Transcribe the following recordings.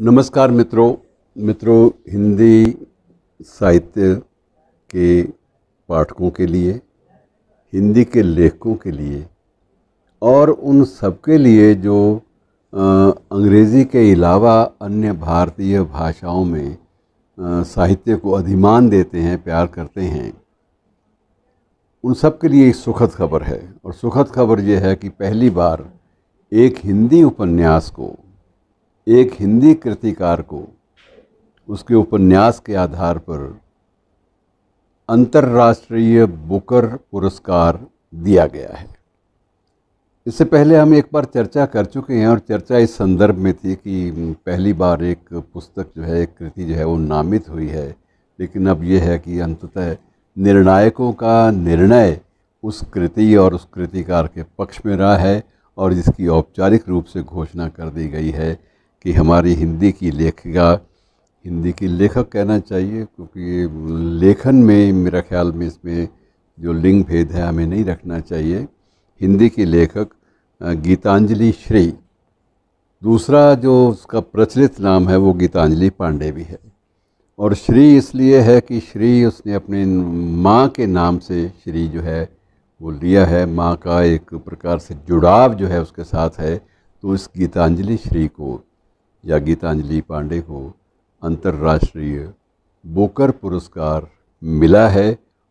नमस्कार मित्रों मित्रों हिंदी साहित्य के पाठकों के लिए हिंदी के लेखकों के लिए और उन सबके लिए जो अंग्रेज़ी के अलावा अन्य भारतीय भाषाओं में आ, साहित्य को अधिमान देते हैं प्यार करते हैं उन सब के लिए एक सुखद खबर है और सुखद खबर यह है कि पहली बार एक हिंदी उपन्यास को एक हिंदी कृतिकार को उसके उपन्यास के आधार पर अंतर्राष्ट्रीय बुकर पुरस्कार दिया गया है इससे पहले हम एक बार चर्चा कर चुके हैं और चर्चा इस संदर्भ में थी कि पहली बार एक पुस्तक जो है एक कृति जो है वो नामित हुई है लेकिन अब यह है कि अंततः निर्णायकों का निर्णय उस कृति और उस कृतिकार के पक्ष में रहा है और जिसकी औपचारिक रूप से घोषणा कर दी गई है कि हमारी हिंदी की लेखिका हिंदी की लेखक कहना चाहिए क्योंकि लेखन में मेरा ख्याल में इसमें जो लिंग भेद है हमें नहीं रखना चाहिए हिंदी की लेखक गीतांजलि श्री दूसरा जो उसका प्रचलित नाम है वो गीतांजलि पांडे भी है और श्री इसलिए है कि श्री उसने अपने माँ के नाम से श्री जो है वो लिया है माँ का एक प्रकार से जुड़ाव जो है उसके साथ है तो इस गीतांजलि श्री को या गीतांजलि पांडे को अंतर्राष्ट्रीय बोकर पुरस्कार मिला है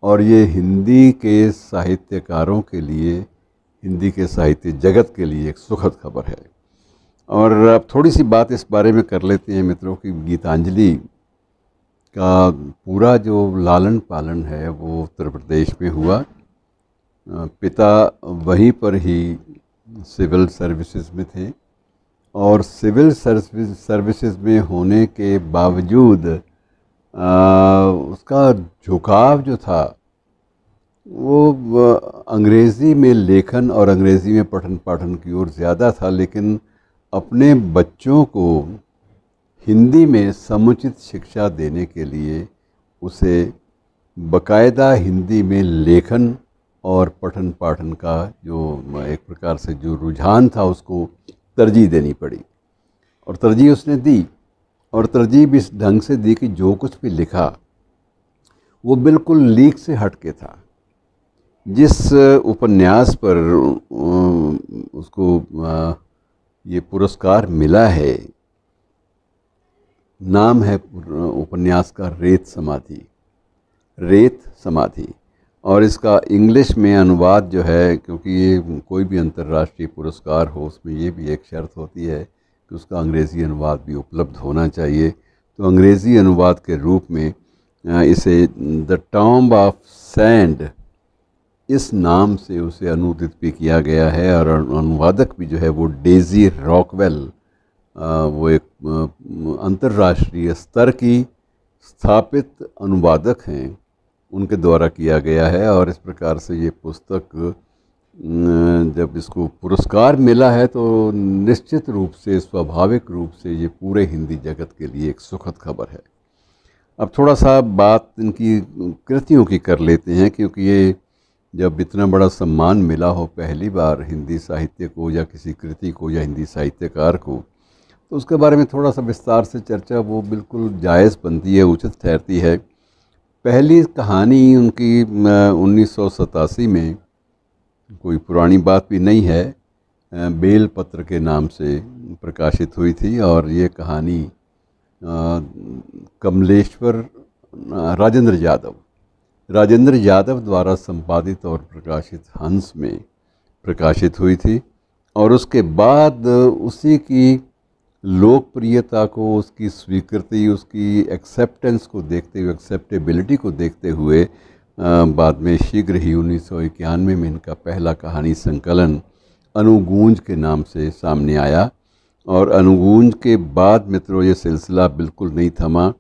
और ये हिंदी के साहित्यकारों के लिए हिंदी के साहित्य जगत के लिए एक सुखद खबर है और अब थोड़ी सी बात इस बारे में कर लेते हैं मित्रों की गीतांजलि का पूरा जो लालन पालन है वो उत्तर प्रदेश में हुआ पिता वहीं पर ही सिविल सर्विसेज में थे और सिविल सर्विस सर्विसेज में होने के बावजूद आ, उसका झुकाव जो था वो अंग्रेज़ी में लेखन और अंग्रेज़ी में पठन पाठन की ओर ज़्यादा था लेकिन अपने बच्चों को हिंदी में समुचित शिक्षा देने के लिए उसे बकायदा हिंदी में लेखन और पठन पाठन का जो एक प्रकार से जो रुझान था उसको तरजीह देनी पड़ी और तरजीह उसने दी और भी इस ढंग से दी कि जो कुछ भी लिखा वो बिल्कुल लीक से हट के था जिस उपन्यास पर उसको ये पुरस्कार मिला है नाम है उपन्यास का रेत समाधि रेत समाधि और इसका इंग्लिश में अनुवाद जो है क्योंकि ये कोई भी अंतर्राष्ट्रीय पुरस्कार हो उसमें ये भी एक शर्त होती है कि उसका अंग्रेज़ी अनुवाद भी उपलब्ध होना चाहिए तो अंग्रेज़ी अनुवाद के रूप में इसे द टॉम्ब ऑफ सैंड इस नाम से उसे अनुदित भी किया गया है और अनुवादक भी जो है वो डेज़ी रॉकवेल वो एक अंतर्राष्ट्रीय स्तर की स्थापित अनुवादक हैं उनके द्वारा किया गया है और इस प्रकार से ये पुस्तक जब इसको पुरस्कार मिला है तो निश्चित रूप से स्वाभाविक रूप से ये पूरे हिंदी जगत के लिए एक सुखद खबर है अब थोड़ा सा बात इनकी कृतियों की कर लेते हैं क्योंकि ये जब इतना बड़ा सम्मान मिला हो पहली बार हिंदी साहित्य को या किसी कृति को या हिंदी साहित्यकार को तो उसके बारे में थोड़ा सा विस्तार से चर्चा वो बिल्कुल जायज़ बनती है उचित ठहरती है पहली कहानी उनकी उन्नीस में कोई पुरानी बात भी नहीं है बेल पत्र के नाम से प्रकाशित हुई थी और ये कहानी कमलेश्वर राजेंद्र यादव राजेंद्र यादव द्वारा संपादित और प्रकाशित हंस में प्रकाशित हुई थी और उसके बाद उसी की लोकप्रियता को उसकी स्वीकृति उसकी एक्सेप्टेंस को देखते हुए एक्सेप्टेबिलिटी को देखते हुए आ, बाद में शीघ्र ही उन्नीस में इनका पहला कहानी संकलन अनुगूंज के नाम से सामने आया और अनुगूंज के बाद मित्रों ये सिलसिला बिल्कुल नहीं थमा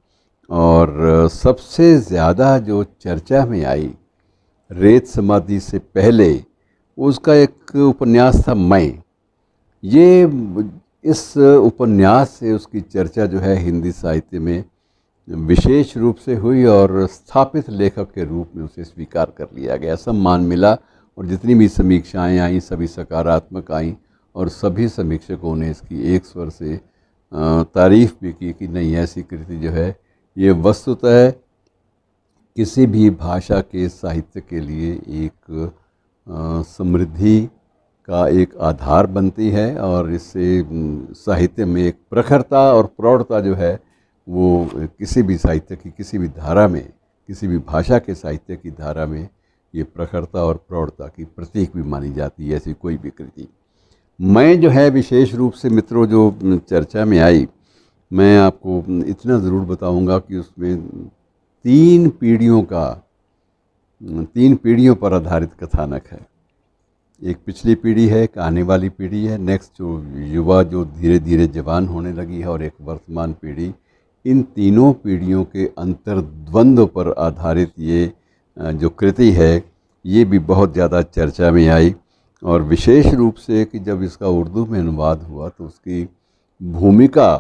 और सबसे ज़्यादा जो चर्चा में आई रेत समाधि से पहले उसका एक उपन्यास था मैं ये इस उपन्यास से उसकी चर्चा जो है हिंदी साहित्य में विशेष रूप से हुई और स्थापित लेखक के रूप में उसे स्वीकार कर लिया गया सम्मान मिला और जितनी भी समीक्षाएं आईं सभी सकारात्मक आईं और सभी समीक्षकों ने इसकी एक स्वर से तारीफ भी की कि नहीं ऐसी कृति जो है ये वस्तुतः किसी भी भाषा के साहित्य के लिए एक समृद्धि का एक आधार बनती है और इससे साहित्य में एक प्रखरता और प्रौढ़ता जो है वो किसी भी साहित्य की किसी भी धारा में किसी भी भाषा के साहित्य की धारा में ये प्रखरता और प्रौढ़ता की प्रतीक भी मानी जाती है ऐसी कोई भी कृति मैं जो है विशेष रूप से मित्रों जो चर्चा में आई मैं आपको इतना ज़रूर बताऊंगा कि उसमें तीन पीढ़ियों का तीन पीढ़ियों पर आधारित कथानक है एक पिछली पीढ़ी है एक आने वाली पीढ़ी है नेक्स्ट जो युवा जो धीरे धीरे जवान होने लगी है और एक वर्तमान पीढ़ी इन तीनों पीढ़ियों के अंतर्द्वंद्व पर आधारित ये जो कृति है ये भी बहुत ज़्यादा चर्चा में आई और विशेष रूप से कि जब इसका उर्दू में अनुवाद हुआ तो उसकी भूमिका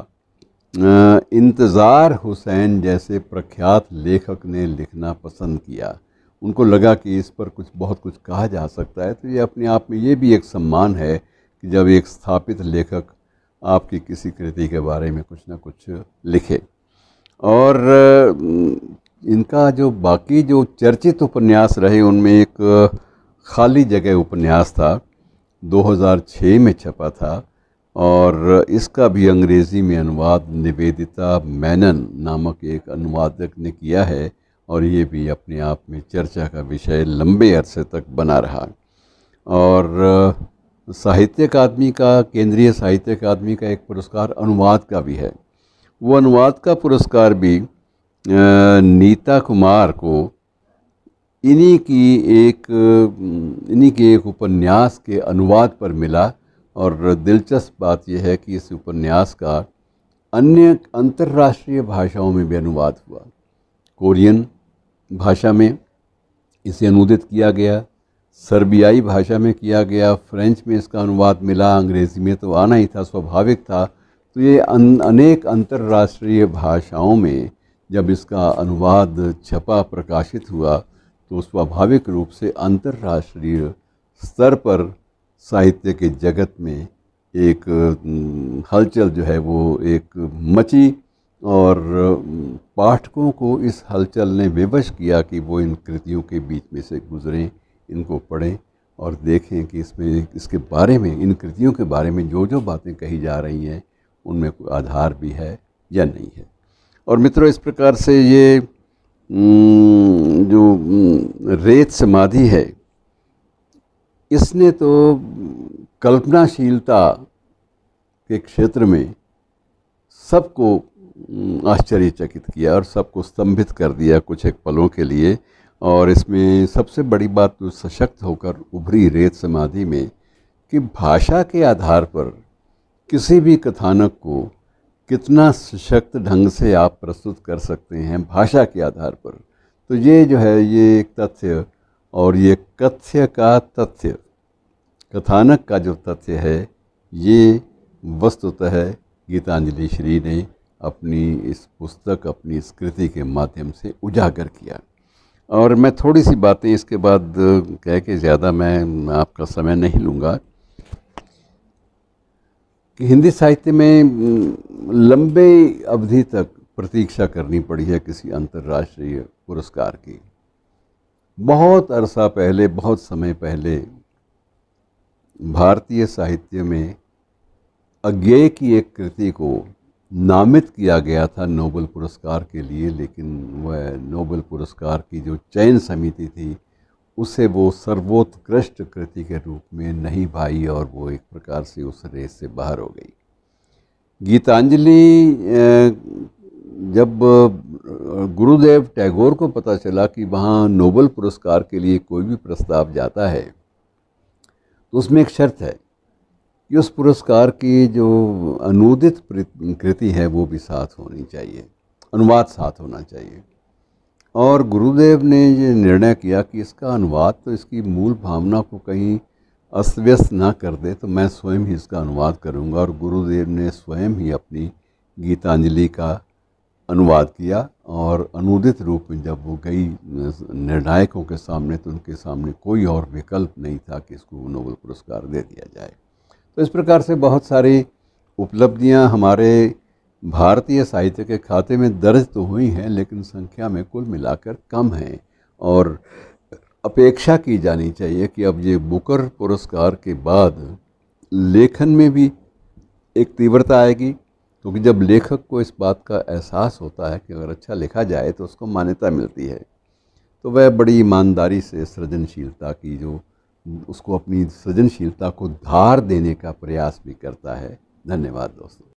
इंतज़ार हुसैन जैसे प्रख्यात लेखक ने लिखना पसंद किया उनको लगा कि इस पर कुछ बहुत कुछ कहा जा सकता है तो ये अपने आप में ये भी एक सम्मान है कि जब एक स्थापित लेखक आपकी किसी कृति के बारे में कुछ ना कुछ लिखे और इनका जो बाकी जो चर्चित उपन्यास रहे उनमें एक खाली जगह उपन्यास था 2006 में छपा था और इसका भी अंग्रेज़ी में अनुवाद निवेदिता मैनन नामक एक अनुवादक ने किया है और ये भी अपने आप में चर्चा का विषय लंबे अरसे तक बना रहा और साहित्य अकादमी का केंद्रीय साहित्य अकादमी का एक पुरस्कार अनुवाद का भी है वो अनुवाद का पुरस्कार भी नीता कुमार को इन्हीं की एक इन्हीं के एक उपन्यास के अनुवाद पर मिला और दिलचस्प बात यह है कि इस उपन्यास का अन्य अंतर्राष्ट्रीय भाषाओं में भी अनुवाद हुआ कोरियन भाषा में इसे अनुदित किया गया सर्बियाई भाषा में किया गया फ्रेंच में इसका अनुवाद मिला अंग्रेज़ी में तो आना ही था स्वाभाविक था तो ये अन, अनेक अंतर्राष्ट्रीय भाषाओं में जब इसका अनुवाद छपा प्रकाशित हुआ तो स्वाभाविक रूप से अंतर्राष्ट्रीय स्तर पर साहित्य के जगत में एक हलचल जो है वो एक मची और पाठकों को इस हलचल ने विवश किया कि वो इन कृतियों के बीच में से गुजरें इनको पढ़ें और देखें कि इसमें इसके बारे में इन कृतियों के बारे में जो जो बातें कही जा रही हैं उनमें कोई आधार भी है या नहीं है और मित्रों इस प्रकार से ये जो रेत समाधि है इसने तो कल्पनाशीलता के क्षेत्र में सबको आश्चर्यचकित किया और सबको स्तंभित कर दिया कुछ एक पलों के लिए और इसमें सबसे बड़ी बात तो सशक्त होकर उभरी रेत समाधि में कि भाषा के आधार पर किसी भी कथानक को कितना सशक्त ढंग से आप प्रस्तुत कर सकते हैं भाषा के आधार पर तो ये जो है ये एक तथ्य और ये कथ्य का तथ्य कथानक का जो तथ्य है ये वस्तुतः गीतांजलि श्री ने अपनी इस पुस्तक अपनी इस कृति के माध्यम से उजागर किया और मैं थोड़ी सी बातें इसके बाद कह के ज़्यादा मैं आपका समय नहीं लूँगा कि हिंदी साहित्य में लंबे अवधि तक प्रतीक्षा करनी पड़ी है किसी अंतर्राष्ट्रीय पुरस्कार की बहुत अरसा पहले बहुत समय पहले भारतीय साहित्य में अज्ञेय की एक कृति को नामित किया गया था नोबल पुरस्कार के लिए लेकिन वह नोबल पुरस्कार की जो चयन समिति थी उसे वो सर्वोत्कृष्ट कृति के रूप में नहीं भाई और वो एक प्रकार से उस रेस से बाहर हो गई गीतांजलि जब गुरुदेव टैगोर को पता चला कि वहाँ नोबल पुरस्कार के लिए कोई भी प्रस्ताव जाता है तो उसमें एक शर्त है कि उस पुरस्कार की जो अनुदित कृति है वो भी साथ होनी चाहिए अनुवाद साथ होना चाहिए और गुरुदेव ने ये निर्णय किया कि इसका अनुवाद तो इसकी मूल भावना को कहीं अस्त व्यस्त ना कर दे तो मैं स्वयं ही इसका अनुवाद करूँगा और गुरुदेव ने स्वयं ही अपनी गीतांजलि का अनुवाद किया और अनुदित रूप में जब वो गई निर्णायकों के सामने तो उनके सामने कोई और विकल्प नहीं था कि इसको नोबल पुरस्कार दे दिया जाए तो इस प्रकार से बहुत सारी उपलब्धियां हमारे भारतीय साहित्य के खाते में दर्ज तो हुई हैं लेकिन संख्या में कुल मिलाकर कम हैं और अपेक्षा की जानी चाहिए कि अब ये बुकर पुरस्कार के बाद लेखन में भी एक तीव्रता आएगी क्योंकि तो जब लेखक को इस बात का एहसास होता है कि अगर अच्छा लिखा जाए तो उसको मान्यता मिलती है तो वह बड़ी ईमानदारी से सृजनशीलता की जो उसको अपनी सृजनशीलता को धार देने का प्रयास भी करता है धन्यवाद दोस्तों